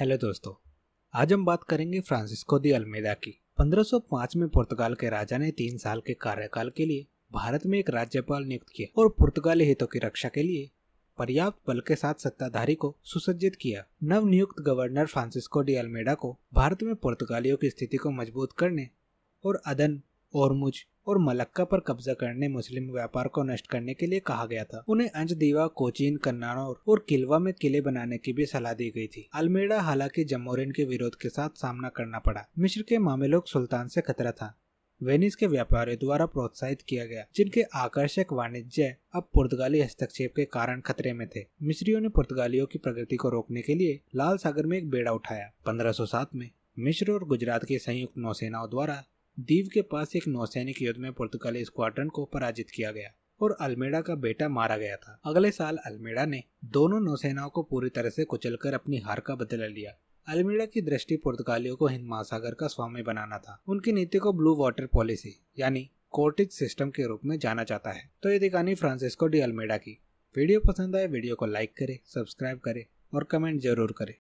hello दोस्तों आज हम बात करेंगे फ्रांसिस्को दी अल्मेदा की 1505 में पुर्तगाल के राजा ने तीन साल के कार्यकाल के लिए भारत में एक राज्यपाल नियुक्त किया और पुर्तगाली हितों की रक्षा के लिए पर्याप्त बल के साथ सत्ताधारी को सुसज्जित किया नव नियुक्त गवर्नर फ्रांसिस्को डी अल्मेडा को भारत में पुर्तगालियों की स्थिति को मजबूत करने और अदन ओरमुज और मलक्का पर कब्जा करने मुस्लिम व्यापार को नष्ट करने के लिए कहा गया था उन्हें दीवा कोचीन कन्नानौर और किलवा में किले बनाने की भी सलाह दी गई थी अल्मेड़ा हालांकि जमोरिन के विरोध के साथ सामना करना पड़ा मिश्र के मामलोक सुल्तान से खतरा था वेनिस के व्यापारियों द्वारा प्रोत्साहित किया गया जिनके आकर्षक वाणिज्य अब पुर्तगाली हस्तक्षेप के कारण खतरे में थे मिश्रियों ने पुर्तगालियों की प्रगति को रोकने के लिए लाल सागर में एक बेड़ा उठाया 1507 में मिश्र और गुजरात के संयुक्त नौसेनाओं द्वारा दीव के पास एक नौसैनिक युद्ध में पुर्तगाली स्क्वाड्रन को पराजित किया गया और अल्मेडा का बेटा मारा गया था अगले साल अल्मेडा ने दोनों नौसेनाओं को पूरी तरह से कुचलकर अपनी हार का बदला लिया अल्मेडा की दृष्टि पुर्तगालियों को हिंद महासागर का स्वामी बनाना था उनकी नीति को ब्लू वाटर पॉलिसी यानी कोर्टेज सिस्टम के रूप में जाना जाता है तो ये दिखानी फ्रांसिस्को डी अल्मेडा की वीडियो पसंद आए वीडियो को लाइक करे सब्सक्राइब करे और कमेंट जरूर करें